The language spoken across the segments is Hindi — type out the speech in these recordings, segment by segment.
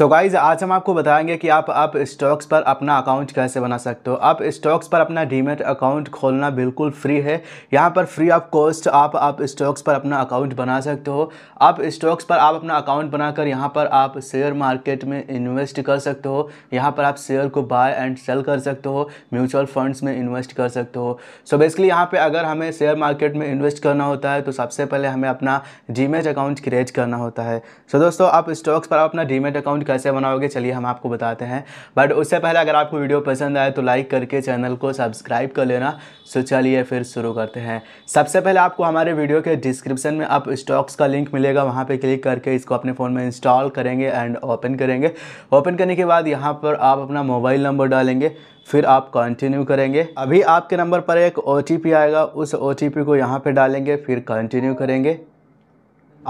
सो तो गाइज आज हम आपको बताएंगे कि आप आप स्टॉक्स पर अपना अकाउंट कैसे बना सकते हो आप स्टॉक्स पर अपना डीमेट अकाउंट खोलना बिल्कुल फ्री है यहाँ पर फ्री ऑफ कॉस्ट आप आप स्टॉक्स पर अपना अकाउंट बना सकते हो आप स्टॉक्स पर आप अपना अकाउंट बनाकर यहाँ पर आप शेयर मार्केट में इन्वेस्ट कर सकते हो यहाँ पर आप शेयर को बाय एंड सेल कर सकते हो म्यूचुअल फंड्स में इन्वेस्ट कर सकते हो सो बेसिकली यहाँ पर अगर हमें शेयर मार्केट में इन्वेस्ट करना होता है तो सबसे पहले हमें अपना डीमेट अकाउंट क्रिएट करना होता है सो दोस्तों आप स्टॉक्स पर अपना डीमेट अकाउंट कैसे बनाओगे चलिए हम आपको बताते हैं बट उससे पहले अगर आपको वीडियो पसंद आए तो लाइक करके चैनल को सब्सक्राइब कर लेना सो चलिए फिर शुरू करते हैं सबसे पहले आपको हमारे वीडियो के डिस्क्रिप्शन में आप स्टॉक्स का लिंक मिलेगा वहाँ पर क्लिक करके इसको अपने फ़ोन में इंस्टॉल करेंगे एंड ओपन करेंगे ओपन करने के बाद यहाँ पर आप अपना मोबाइल नंबर डालेंगे फिर आप कंटिन्यू करेंगे अभी आपके नंबर पर एक ओ आएगा उस ओ को यहाँ पर डालेंगे फिर कंटिन्यू करेंगे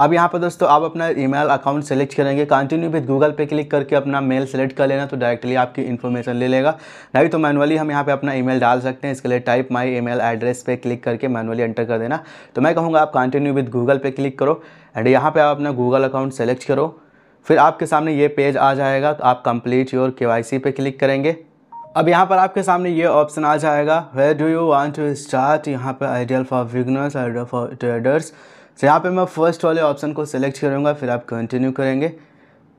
अब यहाँ पर दोस्तों आप अपना ईमेल अकाउंट सेलेक्ट करेंगे कंटिन्यू विद गूगल पे क्लिक करके अपना मेल सेलेक्ट कर लेना तो डायरेक्टली आपकी इन्फॉर्मेशन ले लेगा नहीं तो मैनुअली हम यहाँ पे अपना ईमेल डाल सकते हैं इसके लिए टाइप माई ईमेल एड्रेस पे क्लिक करके मैनुअली एंटर कर देना तो मैं कहूँगा आप कंटिन्यू विद गूगल पे क्लिक करो एंड यहाँ पर आप अपना गूगल अकाउंट सेलेक्ट करो फिर आपके सामने ये पेज आ जाएगा तो आप कंप्लीट योर के पे क्लिक करेंगे अब यहाँ पर आपके सामने ये ऑप्शन आ जाएगा where do you want to start यहाँ पर ideal for beginners ideal for traders तो यहाँ पे मैं फ़र्स्ट वाले ऑप्शन को सिलेक्ट करूँगा फिर आप कंटिन्यू करेंगे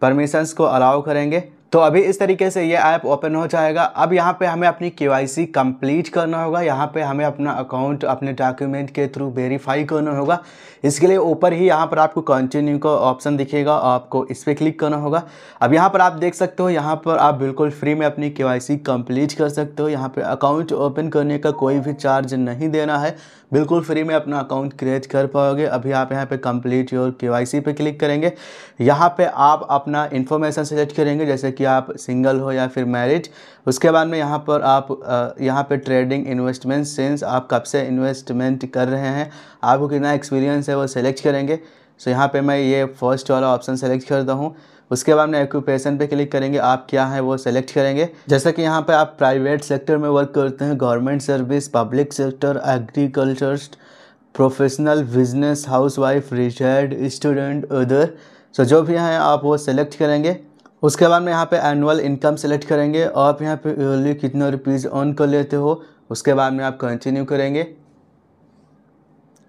परमिशंस को अलाउ करेंगे तो अभी इस तरीके से ये ऐप ओपन हो जाएगा अब यहाँ पे हमें अपनी के कंप्लीट करना होगा यहाँ पे हमें अपना अकाउंट अपने डॉक्यूमेंट के थ्रू वेरीफाई करना होगा इसके लिए ऊपर ही यहाँ पर आपको कंटिन्यू का ऑप्शन दिखेगा आपको इस पर क्लिक करना होगा अब यहाँ पर आप देख सकते हो यहाँ पर आप बिल्कुल फ्री में अपनी के कंप्लीट कर सकते हो यहाँ पर अकाउंट ओपन करने का कोई भी चार्ज नहीं देना है बिल्कुल फ्री में अपना अकाउंट क्रिएट कर पाओगे अभी आप यहाँ पर complete your K Y click करेंगे यहाँ पर आप अपना इन्फॉर्मेशन सेलेक्ट करेंगे जैसे कि कि आप सिंगल हो या फिर मैरिज उसके बाद में यहाँ पर आप यहाँ पे ट्रेडिंग इन्वेस्टमेंट सेंस आप कब से इन्वेस्टमेंट कर रहे हैं आपको कितना एक्सपीरियंस है वो सेलेक्ट करेंगे सो यहाँ पर मैं ये फर्स्ट वाला ऑप्शन सेलेक्ट करता हूँ उसके बाद में एक्यूपेशन पे क्लिक करेंगे आप क्या है वो सेलेक्ट करेंगे जैसा कि यहाँ पे आप प्राइवेट सेक्टर में वर्क करते हैं government service public sector agriculture professional business housewife retired student उधर सो जो भी हैं आप वो सेलेक्ट करेंगे उसके बाद में यहाँ पे एनुअल इनकम सेलेक्ट करेंगे और आप यहाँ पे ईयरली कितने रुपीज़ ऑन कर लेते हो उसके बाद में आप कंटिन्यू करेंगे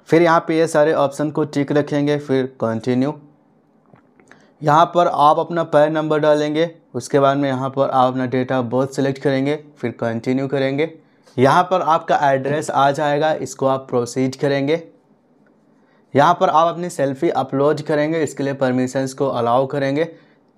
फिर यहाँ पे ये सारे ऑप्शन को टिक रखेंगे फिर कंटिन्यू यहाँ पर आप अपना पैर नंबर डालेंगे उसके बाद में यहाँ पर आप अपना डेट ऑफ बर्थ सेलेक्ट करेंगे फिर कंटिन्यू करेंगे यहाँ पर आपका एड्रेस आ जाएगा इसको आप प्रोसीड करेंगे यहाँ पर आप अपनी सेल्फ़ी अपलोड करेंगे इसके लिए परमिशंस को अलाउ करेंगे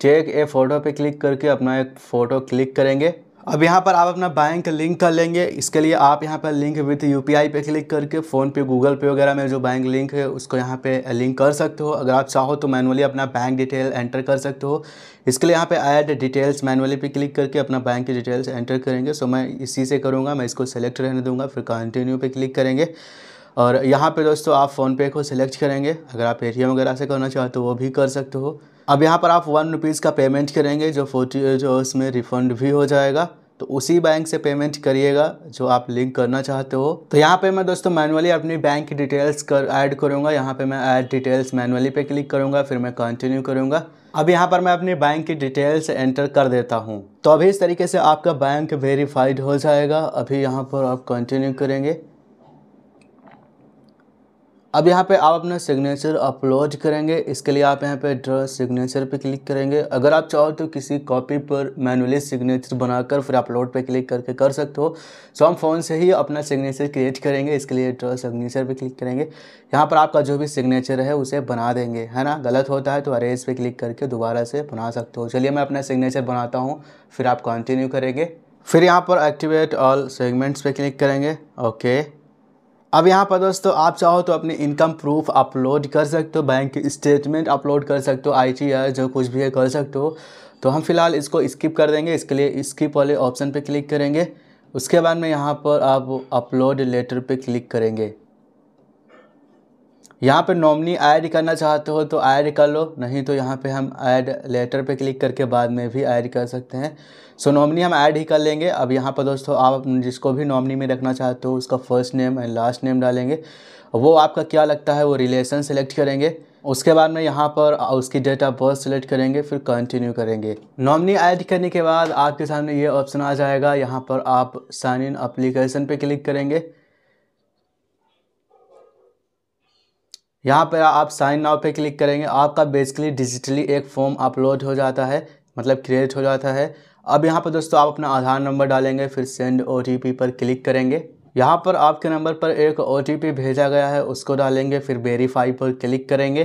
टेक ए फ़ोटो पे क्लिक करके अपना एक फ़ोटो क्लिक करेंगे अब यहाँ पर आप अपना बैंक लिंक कर लेंगे इसके लिए आप यहाँ पर लिंक विथ यू पे क्लिक करके फ़ोन पे गूगल पे वगैरह में जो बैंक लिंक है उसको यहाँ पे लिंक कर सकते हो अगर आप चाहो तो मैनुअली अपना बैंक डिटेल एंटर कर सकते हो इसके लिए यहाँ पे ऐड डिटेल्स मैनुअली पे क्लिक करके अपना बैंक की डिटेल्स एंटर करेंगे सो मैं इसी से करूँगा मैं इसको सेलेक्ट रहने दूँगा फिर कंटिन्यू पर क्लिक करेंगे और यहाँ पर दोस्तों आप फ़ोनपे को सिलेक्ट करेंगे अगर आप पेटीएम वगैरह से करना चाहते हो तो वो भी कर सकते हो अब यहाँ पर आप वन रुपीज़ का पेमेंट करेंगे जो फोर्टी जो उसमें रिफ़ंड भी हो जाएगा तो उसी बैंक से पेमेंट करिएगा जो आप लिंक करना चाहते हो तो यहाँ पे मैं दोस्तों मैनुअली अपनी बैंक की डिटेल्स कर ऐड करूँगा यहाँ पे मैं ऐड डिटेल्स मैनुअली पे क्लिक करूँगा फिर मैं कंटिन्यू करूँगा अब यहाँ पर मैं अपनी बैंक की डिटेल्स एंटर कर देता हूँ तो अभी इस तरीके से आपका बैंक वेरीफाइड हो जाएगा अभी यहाँ पर आप कंटिन्यू करेंगे अब यहाँ पे आप अपना सिग्नेचर अपलोड करेंगे इसके लिए आप यहाँ पे ड्रॉ सिग्नेचर पे क्लिक करेंगे अगर आप चाहो तो किसी कॉपी पर मैनुअली सिग्नेचर बनाकर फिर अपलोड पे क्लिक करके कर सकते हो सो हम फ़ोन से ही अपना सिग्नेचर क्रिएट करेंगे इसके लिए ड्रॉ सिग्नेचर पे क्लिक करेंगे यहाँ पर आपका जो भी सिग्नेचर है उसे बना देंगे है ना गलत होता है तो अरेज पर क्लिक करके दोबारा से बना सकते हो चलिए मैं अपना सिग्नेचर बनाता हूँ फिर आप कंटिन्यू करेंगे फिर यहाँ पर एक्टिवेट ऑल सेगमेंट्स पर क्लिक करेंगे ओके okay. अब यहाँ पर दोस्तों आप चाहो तो अपने इनकम प्रूफ अपलोड कर सकते हो बैंक स्टेटमेंट अपलोड कर सकते हो आई टी जो कुछ भी है कर सकते हो तो हम फिलहाल इसको स्किप कर देंगे इसके लिए स्किप वाले ऑप्शन पर क्लिक करेंगे उसके बाद में यहाँ पर आप अपलोड लेटर पर क्लिक करेंगे यहाँ पे नॉमनी ऐड करना चाहते हो तो ऐड कर लो नहीं तो यहाँ पे हम ऐड लेटर पे क्लिक करके बाद में भी ऐड कर सकते हैं सो so, नॉमनी हम ऐड ही कर लेंगे अब यहाँ पर दोस्तों आप जिसको भी नॉमनी में रखना चाहते हो उसका first name and last name डालेंगे वो आपका क्या लगता है वो रिलेशन सेलेक्ट करेंगे उसके बाद में यहाँ पर उसकी डेट ऑफ बर्थ सेलेक्ट करेंगे फिर कंटिन्यू करेंगे नॉमनी ऐड करने के बाद आपके सामने ये ऑप्शन आ जाएगा यहाँ पर आप साइन इन अप्लीकेशन पर क्लिक करेंगे यहाँ पर आप साइन नाव पे क्लिक करेंगे आपका बेसिकली डिजिटली एक फॉर्म अपलोड हो जाता है मतलब क्रिएट हो जाता है अब यहाँ पर दोस्तों आप अपना आधार नंबर डालेंगे फिर सेंड ओ पर क्लिक करेंगे यहाँ पर आपके नंबर पर एक ओ भेजा गया है उसको डालेंगे फिर वेरीफाई पर क्लिक करेंगे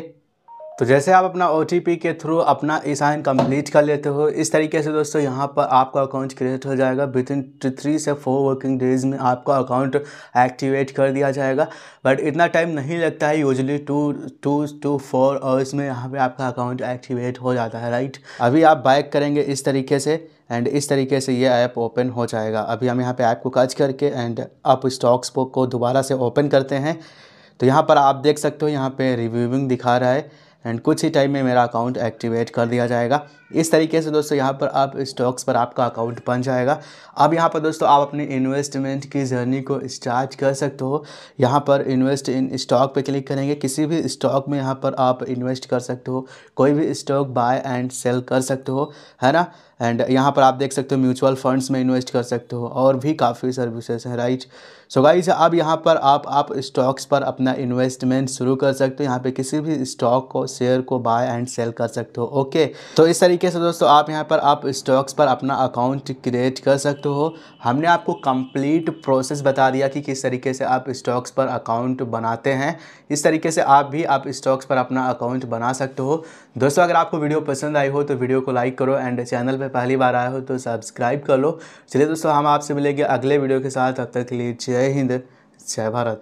तो जैसे आप अपना ओ के थ्रू अपना ई साइन कम्प्लीट कर लेते हो इस तरीके से दोस्तों यहाँ पर आपका अकाउंट क्रिएट हो जाएगा विद इन थ्री से फोर वर्किंग डेज में आपका अकाउंट एक्टिवेट कर दिया जाएगा बट इतना टाइम नहीं लगता है usually two to two four hours में यहाँ पर आपका अकाउंट एक्टिवेट हो जाता है राइट अभी आप बाइक करेंगे इस तरीके से एंड इस तरीके से ये ऐप ओपन हो जाएगा अभी हम यहाँ पर ऐप को कच करके एंड आप स्टॉक्स को दोबारा से ओपन करते हैं तो यहाँ पर आप देख सकते हो यहाँ पर रिव्यूविंग दिखा रहा है एंड कुछ ही टाइम में मेरा अकाउंट एक्टिवेट कर दिया जाएगा इस तरीके से दोस्तों यहाँ पर आप स्टॉक्स पर आपका अकाउंट बन जाएगा अब यहाँ पर दोस्तों आप अपने इन्वेस्टमेंट की जर्नी को स्टार्ट कर सकते हो यहाँ पर इन्वेस्ट इन स्टॉक पर क्लिक करेंगे किसी भी स्टॉक में यहाँ पर आप इन्वेस्ट कर सकते हो कोई भी स्टॉक बाय एंड सेल कर सकते हो है ना एंड यहाँ पर आप देख सकते हो म्यूचुअल फंड्स में इन्वेस्ट कर सकते हो और भी काफ़ी सर्विसेज हैं राइट सो गाइज अब यहाँ पर आप आप स्टॉक्स पर अपना इन्वेस्टमेंट शुरू कर सकते हो यहाँ पे किसी भी स्टॉक को शेयर को बाय एंड सेल कर सकते हो ओके तो इस तरीके तरीके से दोस्तों आप यहाँ पर आप स्टॉक्स पर अपना अकाउंट क्रिएट कर सकते हो हमने आपको कंप्लीट प्रोसेस बता दिया कि किस तरीके से आप स्टॉक्स पर अकाउंट बनाते हैं इस तरीके से आप भी आप स्टॉक्स पर अपना अकाउंट बना सकते हो दोस्तों अगर आपको वीडियो पसंद आई हो तो वीडियो को लाइक करो एंड चैनल पर पहली बार आए हो तो सब्सक्राइब कर लो चलिए दोस्तों हम आपसे मिलेंगे अगले वीडियो के साथ अब तक के लिए जय हिंद जय भारत